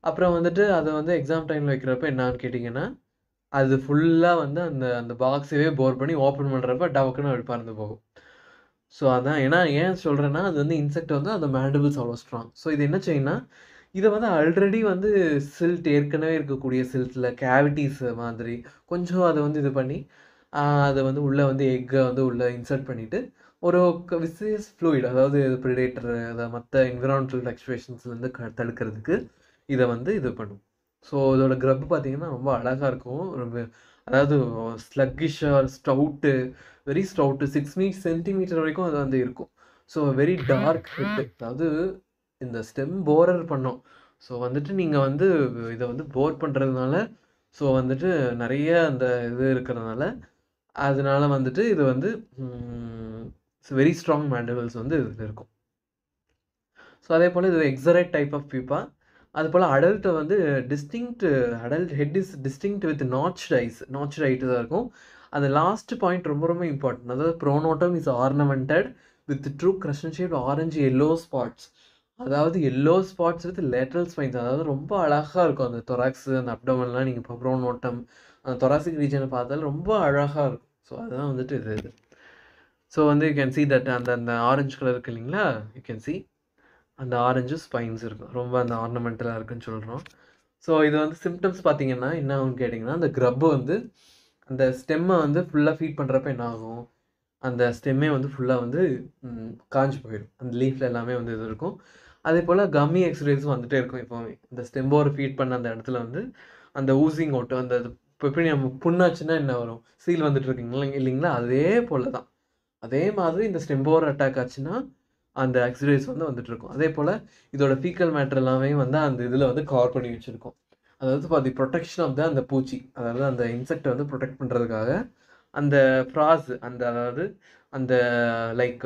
Speaker 1: அப்புறம் வந்துட்டு அதை வந்து எக்ஸாம் டைமில் வைக்கிறப்ப என்னான்னு கேட்டிங்கன்னா அது ஃபுல்லாக வந்து அந்த அந்த பாக்ஸையே போர் பண்ணி ஓப்பன் பண்ணுறப்ப டவக்குன்னு அப்படி பறந்து போகும் ஸோ அதான் ஏன்னா ஏன் சொல்கிறேன்னா அது வந்து இன்செக்ட் வந்து அந்த மேண்டபிள்ஸ் அவ்வளோ ஸ்ட்ராங் ஸோ இது என்ன செய்யுன்னா இதை வந்து ஆல்ரெடி வந்து சில்ட் ஏற்கனவே இருக்கக்கூடிய சில்ட்டில் கேவிட்டிஸ் மாதிரி கொஞ்சம் அதை வந்து இது பண்ணி அதை வந்து உள்ளே வந்து எக்கை வந்து உள்ளே இன்சர்ட் பண்ணிவிட்டு ஒரு விசேஸ் ஃப்ளூயிட் அதாவது ப்ரிடேட்டர் அதை மற்ற என்விரான்மெண்டல் எக்ஸ்பிரேஷன்ஸ்லேருந்து க தடுக்கிறதுக்கு இதை வந்து இது பண்ணும் ஸோ இதோட க்ரப் பார்த்திங்கன்னா ரொம்ப அழகாக இருக்கும் ரொம்ப அதாவது ஸ்லக்கிஷாக ஸ்டவுட்டு வெரி ஸ்டவுட்டு சிக்ஸ் மீ சென்டிமீட்டர் வரைக்கும் அது வந்து இருக்கும் ஸோ வெரி டார்க் ஹெட் அதாவது இந்த ஸ்டெம் போரர் பண்ணோம் ஸோ வந்துட்டு நீங்கள் வந்து இதை வந்து போர் பண்ணுறதுனால ஸோ வந்துட்டு நிறைய அந்த இது இருக்கிறதுனால அதனால வந்துட்டு இது வந்து வெரி ஸ்ட்ராங் மேண்டபிள்ஸ் வந்து இதில் இருக்கும் ஸோ அதே போல் இது எக்ஸரைட் டைப் ஆஃப் பீப்பா அது போல் அடல்ட்டை வந்து distinct adult head is distinct with notch eyes notch eyed தான் இருக்கும் அந்த லாஸ்ட் பாயிண்ட் ரொம்ப ரொம்ப இம்பார்ட்டன்ட் அதாவது pronotum is ornamented with true crescent shade orange yellow spots அதாவது yellow spots with lateral spines அதாவது ரொம்ப அழகாக இருக்கும் அந்த தொராக்ஸு அந்த அப்டமன்லாம் நீங்கள் இப்போ ப்ரோன் ஓட்டம் அந்த தொராசிக் ரீஜனை பார்த்தாலும் ரொம்ப அழகாக இருக்கும் ஸோ அதுதான் வந்துட்டு இது இது ஸோ வந்து யூ கேன் சி தட் அந்த அந்த ஆரஞ்சு கலர் இருக்கு இல்லைங்களா யூ கேன் சி அந்த ஆரஞ்சு ஸ்பைன்ஸ் இருக்கும் ரொம்ப அந்த ஆர்னமெண்டலாக இருக்குன்னு சொல்கிறோம் ஸோ இது வந்து சிம்டம்ஸ் பார்த்தீங்கன்னா என்ன ஆகும்னு கேட்டிங்கன்னா அந்த க்ரப் வந்து அந்த ஸ்டெம்மை வந்து ஃபுல்லாக ஃபீட் பண்ணுறப்ப என்ன ஆகும் அந்த ஸ்டெம்மே வந்து ஃபுல்லாக வந்து காஞ்சி போயிடும் அந்த லீஃப்ல எல்லாமே வந்து இது இருக்கும் அதே போல் கம்மி எக்ஸ்ரேஸும் வந்துகிட்டே இருக்கும் எப்போவுமே இந்த ஸ்டெம்போர் ஃபீட் பண்ண அந்த இடத்துல வந்து அந்த ஊசிங் ஓட்டு அந்த இப்போ எப்படி நம்ம புண்ணாச்சுன்னா என்ன வரும் சீல் வந்துட்டு இருக்கீங்களா இல்லைங்களா அதே போல் தான் அதே மாதிரி இந்த ஸ்டெம்போர் அட்டாக் ஆச்சுன்னா அந்த எக்ஸ்ரேஸ் வந்து வந்துட்டு இருக்கும் அதே போல் இதோட ஃபீக்கல் மேட்ரு எல்லாமே வந்து அந்த இதில் வந்து கவர் பண்ணி வச்சுருக்கோம் அதாவது ஃபார் ப்ரொடெக்ஷன் ஆஃப் த அந்த பூச்சி அதாவது அந்த இன்செக்டை வந்து ப்ரொடெக்ட் பண்ணுறதுக்காக அந்த ஃப்ராஸ் அந்த அதாவது அந்த லைக்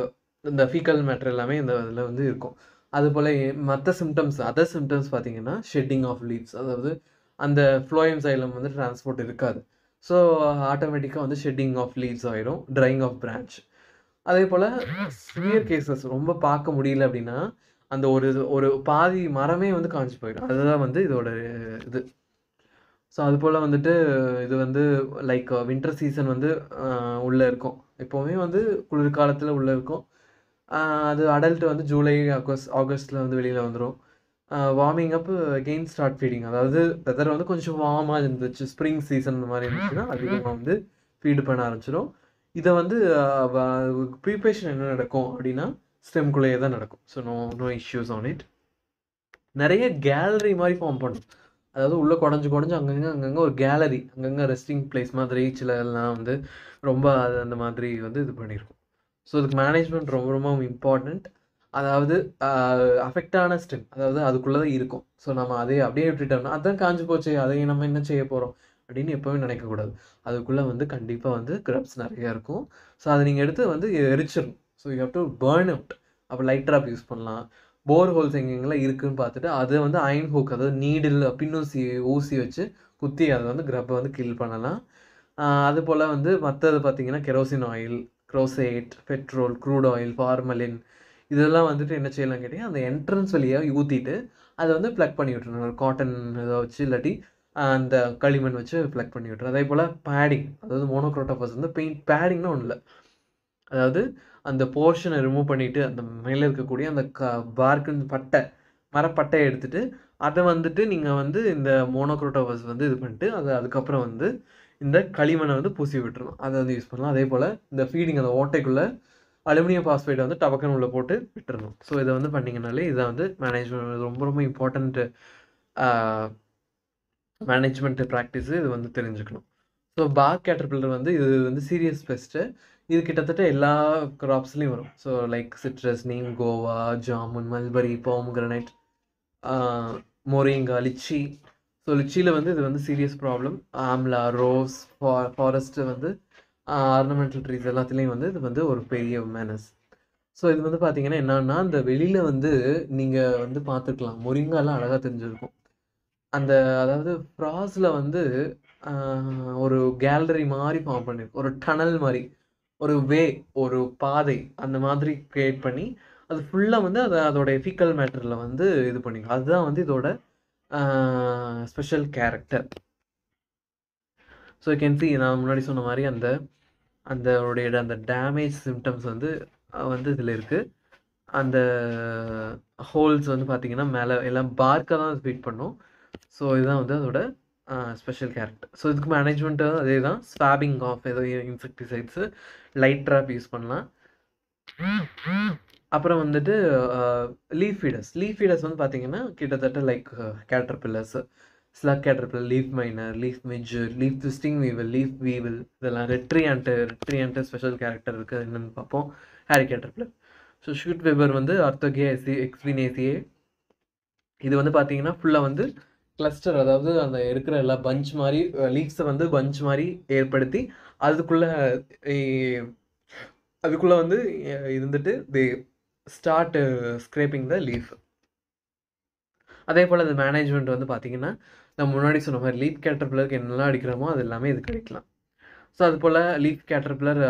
Speaker 1: இந்த ஃபீக்கல் மேட்ரு எல்லாமே இந்த இதில் வந்து இருக்கும் அதுபோல் மற்ற சிம்டம்ஸ் அதர் சிம்டம்ஸ் பார்த்தீங்கன்னா ஷெட்டிங் ஆஃப் லீவ்ஸ் அதாவது அந்த ஃப்ளோயம் சைலம் வந்து டிரான்ஸ்போர்ட் இருக்காது ஸோ ஆட்டோமேட்டிக்காக வந்து ஷெட்டிங் ஆஃப் லீவ்ஸ் ஆகிடும் ட்ரைங் ஆஃப் பிரான்ச் அதே போல் சிவியர் கேசஸ் ரொம்ப பார்க்க முடியல அப்படின்னா அந்த ஒரு ஒரு பாதி மரமே வந்து காஞ்சி போயிடும் அதுதான் வந்து இதோட இது ஸோ அதுபோல் வந்துட்டு இது வந்து லைக் வின்டர் சீசன் வந்து உள்ளே இருக்கும் எப்போவுமே வந்து குளிர்காலத்தில் உள்ளே இருக்கும் அது அடல்ட் வந்து ஜூலை ஆகஸ்ட் ஆகஸ்டில் வந்து வெளியில் வந்துடும் warming up again start feeding அதாவது வெதர் வந்து கொஞ்சம் வார்மாக இருந்துச்சு ஸ்ப்ரிங் சீசன் மாதிரி இருந்துச்சுன்னா அதிகமாக வந்து ஃபீடு பண்ண ஆரம்பிச்சிடும் இதை வந்து ப்ரீப்ரேஷன் என்ன நடக்கும் அப்படின்னா ஸ்டெம்குள்ளேயே தான் நடக்கும் so no no issues on it நிறைய கேலரி மாதிரி ஃபார்ம் பண்ணும் அதாவது உள்ளே குடஞ்சி குடஞ்சி அங்கங்கே அங்கங்கே ஒரு கேலரி அங்கங்கே ரெஸ்டிங் பிளேஸ் மாதிரி சில எல்லாம் வந்து ரொம்ப அது அந்த மாதிரி வந்து இது பண்ணியிருக்கும் ஸோ அதுக்கு மேனேஜ்மெண்ட் ரொம்ப ரொம்ப இம்பார்ட்டண்ட் அதாவது அஃபெக்டான ஸ்டெம் அதாவது அதுக்குள்ளே தான் இருக்கும் ஸோ நம்ம அதே அப்படியே விட்டுட்டோம்னா அதுதான் காஞ்சி போச்சு அதை நம்ம என்ன செய்ய போகிறோம் அப்படின்னு எப்போவுமே நினைக்கக்கூடாது அதுக்குள்ளே வந்து கண்டிப்பாக வந்து கிரப்ஸ் நிறையா இருக்கும் ஸோ அதை நீங்கள் எடுத்து வந்து எரிச்சிடணும் so you have to burn out அப்போ ட்ராப் யூஸ் பண்ணலாம் போர் ஹோல்ஸ் எங்கெங்கெல்லாம் இருக்குதுன்னு பார்த்துட்டு அதை வந்து அயன் ஹூக் அதாவது நீடில் பின்னூசி ஊசி வச்சு குத்தி அதை வந்து கிரப்பை வந்து கில் பண்ணலாம் அது போல் வந்து மற்றது பார்த்திங்கன்னா kerosene oil creosote petrol crude oil formalin இதெல்லாம் வந்துட்டு என்ன செய்யலாம் கேட்டிங்கன்னா அந்த என்ட்ரன்ஸ் வழியாக ஊற்றிட்டு அதை வந்து ப்ளக் பண்ணி விட்டுருணும் காட்டன் இதை வச்சு இல்லாட்டி அந்த களிமண் வச்சு ப்ளக் பண்ணி விட்டுரும் அதே போல் பேடிங் அதாவது மோனோக்ரோட்டோபஸ் வந்து பெயிண்ட் பேடிங்னு ஒன்றும் இல்லை அதாவது அந்த போர்ஷனை ரிமூவ் பண்ணிவிட்டு அந்த மேலே இருக்கக்கூடிய அந்த க பார்க்கன் பட்டை மரப்பட்டையை எடுத்துகிட்டு அதை வந்துட்டு நீங்கள் வந்து இந்த மோனோக்ரோட்டோவஸ் வந்து இது பண்ணிட்டு அது அதுக்கப்புறம் வந்து இந்த களிமண்ணை வந்து பூசி விட்டுரும் அதை வந்து யூஸ் பண்ணலாம் அதே போல் இந்த ஃபீடிங் அந்த ஓட்டைக்குள்ளே அலுமினியம் பாஸ்பேட்டை வந்து டபக்கன் உள்ளே போட்டு விட்டுருணும் ஸோ இதை வந்து பண்ணிங்கனாலே இதை வந்து மேனேஜ்மெண்ட் ரொம்ப ரொம்ப இம்பார்ட்டண்ட்டு மேனேஜ்மெண்ட் ப்ராக்டிஸு இது வந்து தெரிஞ்சுக்கணும் ஸோ கேட்டர் பில்லர் வந்து இது வந்து சீரியஸ் பெஸ்ட்டு இது கிட்டத்தட்ட எல்லா க்ராப்ஸ்லேயும் வரும் so like citrus neem guava jamun mulberry கிரனைட் மொரிங்கா லிச்சி ஸோ லிச்சியில் வந்து இது வந்து சீரியஸ் ப்ராப்ளம் ஆம்லா ரோஸ் ஃபா ஃபாரஸ்ட்டு வந்து ஆர்னமெண்டல் ட்ரீஸ் எல்லாத்துலேயும் வந்து இது வந்து ஒரு பெரிய மேனஸ் ஸோ இது வந்து பார்த்தீங்கன்னா என்னன்னா அந்த வெளியில் வந்து நீங்கள் வந்து பார்த்துருக்கலாம் மொரிங்காலாம் அழகாக தெரிஞ்சிருக்கும் அந்த அதாவது ஃப்ராஸில் வந்து ஒரு கேலரி மாதிரி ஃபார்ம் பண்ணியிருக்கும் ஒரு டனல் மாதிரி ஒரு வே ஒரு பாதை அந்த மாதிரி க்ரியேட் பண்ணி அது ஃபுல்லாக வந்து அதை அதோட எஃபிக்கல் மேட்டரில் வந்து இது பண்ணிக்கலாம் அதுதான் வந்து இதோட special character so can see நான் முன்னாடி சொன்ன மாதிரி அந்த அந்த உடைய அந்த டேமேஜ் சிம்டம்ஸ் வந்து வந்து இதில் இருக்குது அந்த ஹோல்ஸ் வந்து பார்த்தீங்கன்னா மேலே எல்லாம் பார்க்காக தான் ஃபீட் பண்ணும் ஸோ இதுதான் வந்து அதோட ஸ்பெஷல் கேரக்டர் ஸோ இதுக்கு மேனேஜ்மெண்ட்டு அதே தான் ஸ்வாபிங் ஆஃப் ஏதோ இன்செக்டிசைட்ஸு லைட் ட்ராப் யூஸ் பண்ணலாம் அப்புறம் வந்துட்டு லீஃப் ஃபீடர்ஸ் லீஃப் ஃபீடர்ஸ் வந்து பார்த்தீங்கன்னா கிட்டத்தட்ட like caterpillars slug caterpillar leaf miner leaf major leaf twisting weevil leaf weevil இதெல்லாம் ரெட்ரியான்ட்டு ரெட்ரியான்ட்டு ஸ்பெஷல் கேரக்டர் இருக்குது என்னென்னு பார்ப்போம் hairy caterpillar so shoot webber வந்து அர்த்தோகே எஸ்சி எக்ஸ்பினேசியே இது வந்து பார்த்தீங்கன்னா ஃபுல்லாக வந்து கிளஸ்டர் அதாவது அந்த இருக்கிற எல்லா பஞ்ச் மாதிரி லீக்ஸை வந்து பஞ்ச் மாதிரி ஏற்படுத்தி அதுக்குள்ளே அதுக்குள்ளே வந்து இருந்துட்டு they start scraping the leaf அதே போல் அந்த மேனேஜ்மெண்ட் வந்து பார்த்திங்கன்னா நம்ம முன்னாடி சொன்ன மாதிரி லீப் பிள்ளருக்கு என்னெல்லாம் அடிக்கிறோமோ அது எல்லாமே இது கிடைக்கலாம் ஸோ அது போல் லீப் பிள்ளர்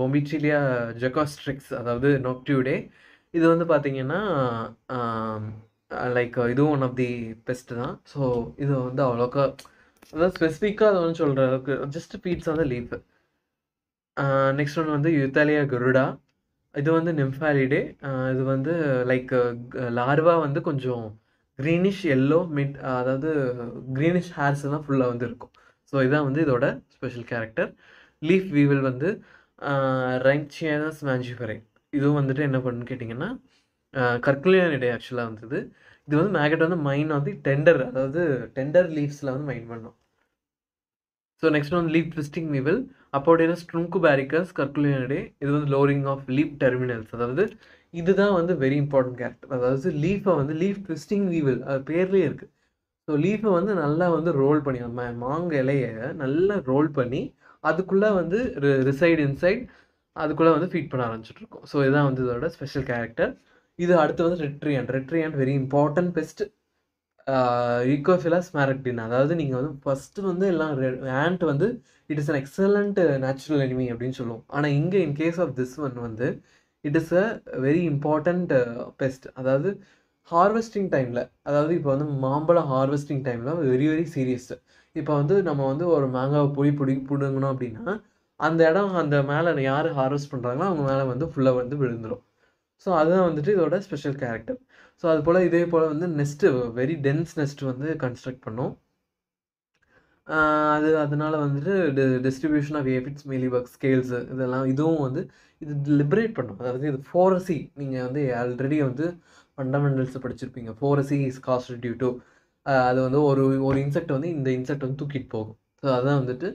Speaker 1: பொமிச்சிலியா ஜெகாஸ்ட்ரிக்ஸ் அதாவது நோக்டியூடே இது வந்து பார்த்திங்கன்னா லைக் uh, uh, இதுவும் ஒன் ஆஃப் தி பெஸ்ட் தான் ஸோ இது வந்து அவ்வளோக்கா அதாவது ஸ்பெசிஃபிக்காக அது uh, வந்து சொல்கிற அளவுக்கு just feeds on the leaf next one வந்து யுத்தாலியா குருடா இது வந்து நிம்ஃபாலிடே இது வந்து லைக் லார்வா வந்து கொஞ்சம் க்ரீனிஷ் எல்லோ மிட் அதாவது க்ரீனிஷ் ஹேர்ஸ்லாம் ஃபுல்லாக வந்து இருக்கும் ஸோ இதான் வந்து இதோட ஸ்பெஷல் கேரக்டர் லீஃப் வீவில் வந்து ரைன்சியானஸ் மேஞ்சிஃபரை இதுவும் வந்துட்டு என்ன பண்ணுன்னு கேட்டிங்கன்னா கற்கலையானிடை ஆக்சுவலாக வந்தது இது வந்து மேகட் வந்து மைன் வந்து டெண்டர் அதாவது டெண்டர் லீவ்ஸில் வந்து மைன் பண்ணோம் ஸோ நெக்ஸ்ட் வந்து leaf twisting weevil Apoderus tranquebaricus Curculionidae இது வந்து லோரிங் ஆஃப் லீப் டெர்மினல்ஸ் அதாவது இதுதான் வந்து வெரி இம்பார்ட்டன்ட் கேரக்டர் அதாவது லீஃபை வந்து லீஃப் ட்விஸ்டிங் வீவில் அது பேர்லேயே இருக்குது ஸோ லீஃபை வந்து நல்லா வந்து ரோல் பண்ணி மாங்க இலையை நல்லா ரோல் பண்ணி அதுக்குள்ளே வந்து ரிசைட் இன்சைட் அதுக்குள்ளே வந்து ஃபீட் பண்ண ஆரம்பிச்சிட்ருக்கோம் ஸோ இதுதான் வந்து இதோட ஸ்பெஷல் கேரக்டர் இது அடுத்து வந்து red ant red ant very important pest Oecophylla smaragdina அதாவது நீங்கள் வந்து ஃபஸ்ட்டு வந்து எல்லாம் ஆண்ட் வந்து it is an excellent natural enemy அப்படின்னு சொல்லுவோம் ஆனால் இங்கே in case of this one வந்து it is a very important pest அதாவது ஹார்வெஸ்டிங் டைமில் அதாவது இப்போ வந்து மாம்பழம் ஹார்வெஸ்டிங் டைமில் வெரி வெரி சீரியஸ் இப்போ வந்து நம்ம வந்து ஒரு மேங்காவை போய் பிடி பிடுங்கணும் அப்படின்னா அந்த இடம் அந்த மேலே யார் ஹார்வெஸ்ட் பண்ணுறாங்களோ அவங்க மேலே வந்து ஃபுல்லாக வந்து விழுந்துடும் ஸோ அதுதான் வந்துட்டு இதோட ஸ்பெஷல் கேரக்டர் ஸோ அது போல் இதே போல் வந்து நெஸ்ட்டு வெரி டென்ஸ் நெஸ்ட் வந்து கன்ஸ்ட்ரக்ட் பண்ணும் அது அதனால் வந்துட்டு distribution of aphids mealybug scales இதெல்லாம் இதுவும் வந்து இது லிபரேட் பண்ணும் அதாவது இது ஃபோரசி நீங்கள் வந்து ஆல்ரெடி வந்து ஃபண்டமெண்டல்ஸை படிச்சிருப்பீங்க ஃபோரசி இஸ் டியூ டு அது வந்து ஒரு ஒரு இன்செக்ட் வந்து இந்த இன்செக்ட் வந்து தூக்கிட்டு போகும் ஸோ அதுதான் வந்துட்டு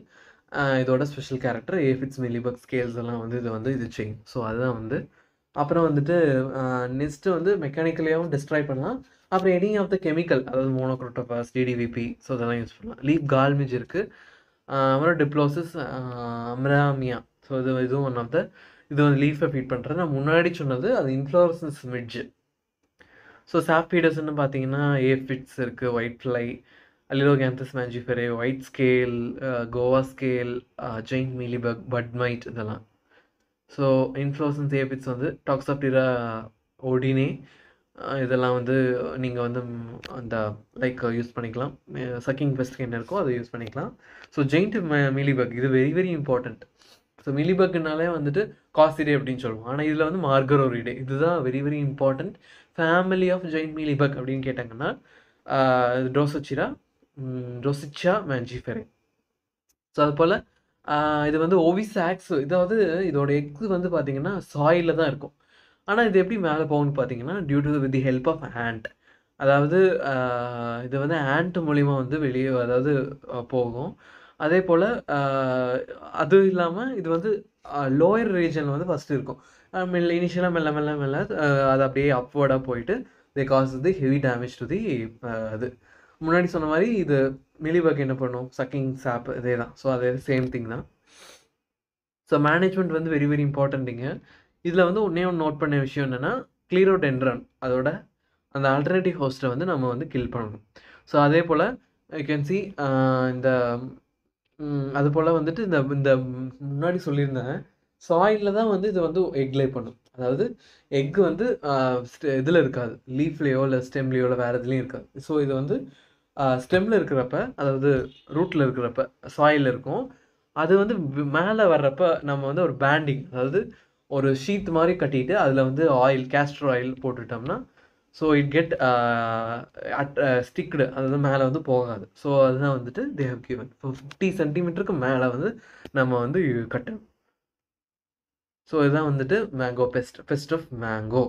Speaker 1: இதோட special character aphids mealybug scales எல்லாம் வந்து இது வந்து இது செய்யும் ஸோ அதுதான் வந்து அப்புறம் வந்துட்டு நெக்ஸ்ட்டு வந்து மெக்கானிக்கலியாகவும் டிஸ்ட்ராய் பண்ணலாம் அப்புறம் எனி ஆஃப் த கெமிக்கல் அதாவது மோனோக்ரோட்டோபாஸ் டிடிவிபி ஸோ இதெல்லாம் யூஸ் பண்ணலாம் லீப் கால்மிஜ் இருக்குது அப்புறம் டிப்ளோசிஸ் அம்ராமியா ஸோ இது இதுவும் ஒன் ஆஃப் த இது வந்து லீஃபை ஃபீட் பண்ணுறது நான் முன்னாடி சொன்னது அது இன்ஃப்ளோரசன்ஸ் மிட்ஜ் ஸோ சாஃபீடஸ்ன்னு பார்த்தீங்கன்னா ஏ ஃபிட்ஸ் இருக்குது white fly Aleurocanthus mangiferae white scale guava scale giant mealybug bud இதெல்லாம் ஸோ இன்ஃப்ளோசன்ஸ் ஏபிட்ஸ் வந்து டாக்ஸாப்டிரா ஒடினே இதெல்லாம் வந்து நீங்கள் வந்து அந்த லைக் யூஸ் பண்ணிக்கலாம் சக்கிங் பெஸ்ட் என்ன இருக்கோ அதை யூஸ் பண்ணிக்கலாம் ஸோ ஜெயிண்ட் மிலிபக் இது வெரி வெரி இம்பார்ட்டண்ட் ஸோ மிலிபக்குனாலே வந்துட்டு காசிடே அப்படின்னு சொல்லுவோம் ஆனால் இதில் வந்து டே இதுதான் very very important family of giant mealybug அப்படின்னு கேட்டாங்கன்னா டோசச்சிரா டோசிச்சா மேன்ஜிஃபெரே ஸோ அது போல் இது வந்து ஆக்ஸு இதாவது இதோட எக்ஸ் வந்து பார்த்தீங்கன்னா சாயிலில் தான் இருக்கும் ஆனால் இது எப்படி மேலே போகும்னு பார்த்தீங்கன்னா due to with the help of hand அதாவது இது வந்து ஹேண்ட் மூலிமா வந்து வெளியே அதாவது போகும் அதே போல் அது இல்லாமல் இது வந்து லோயர் ரீஜனில் வந்து ஃபஸ்ட்டு இருக்கும் மெல்ல இனிஷியலாக மெல்ல மெல்ல மெல்ல அது அப்படியே அப்வர்டாக போயிட்டு they cause the heavy damage to the அது முன்னாடி சொன்ன மாதிரி இது மிலிபக் என்ன பண்ணும் சக்கிங் சாப் இதே தான் ஸோ அது சேம் திங் தான் ஸோ மேனேஜ்மெண்ட் வந்து வெரி வெரி இம்பார்ட்டண்ட்டிங்க இதில் வந்து ஒன்றே ஒன்று நோட் பண்ண விஷயம் என்னென்னா அவுட் டென்ட்ரான் அதோட அந்த ஆல்டர்னேட்டிவ் ஹோஸ்ட்டை வந்து நம்ம வந்து கில் பண்ணணும் ஸோ அதே போல் ஐ கேன் சி இந்த அது போல் வந்துட்டு இந்த இந்த முன்னாடி சொல்லியிருந்தேன் சாயிலில் தான் வந்து இது வந்து எக் லே பண்ணும் அதாவது எக் வந்து இதில் இருக்காது லீஃப்லேயோ இல்லை ஸ்டெம்லேயோ இல்லை வேறு இதுலேயும் இருக்காது ஸோ இது வந்து ஸ்டெம்மில் இருக்கிறப்ப அதாவது ரூட்டில் இருக்கிறப்ப சாயில் இருக்கும் அது வந்து மேலே வர்றப்ப நம்ம வந்து ஒரு பேண்டிங் அதாவது ஒரு ஷீத் மாதிரி கட்டிட்டு அதில் வந்து ஆயில் கேஸ்டர் ஆயில் போட்டுட்டோம்னா so it get at sticked அது வந்து மேலே வந்து போகாது ஸோ அதுதான் வந்துட்டு தே கியூவன் ஸோ ஃபிஃப்டி சென்டிமீட்டருக்கு மேலே வந்து நம்ம வந்து கட்டணும் ஸோ இதுதான் வந்துட்டு mango best best of mango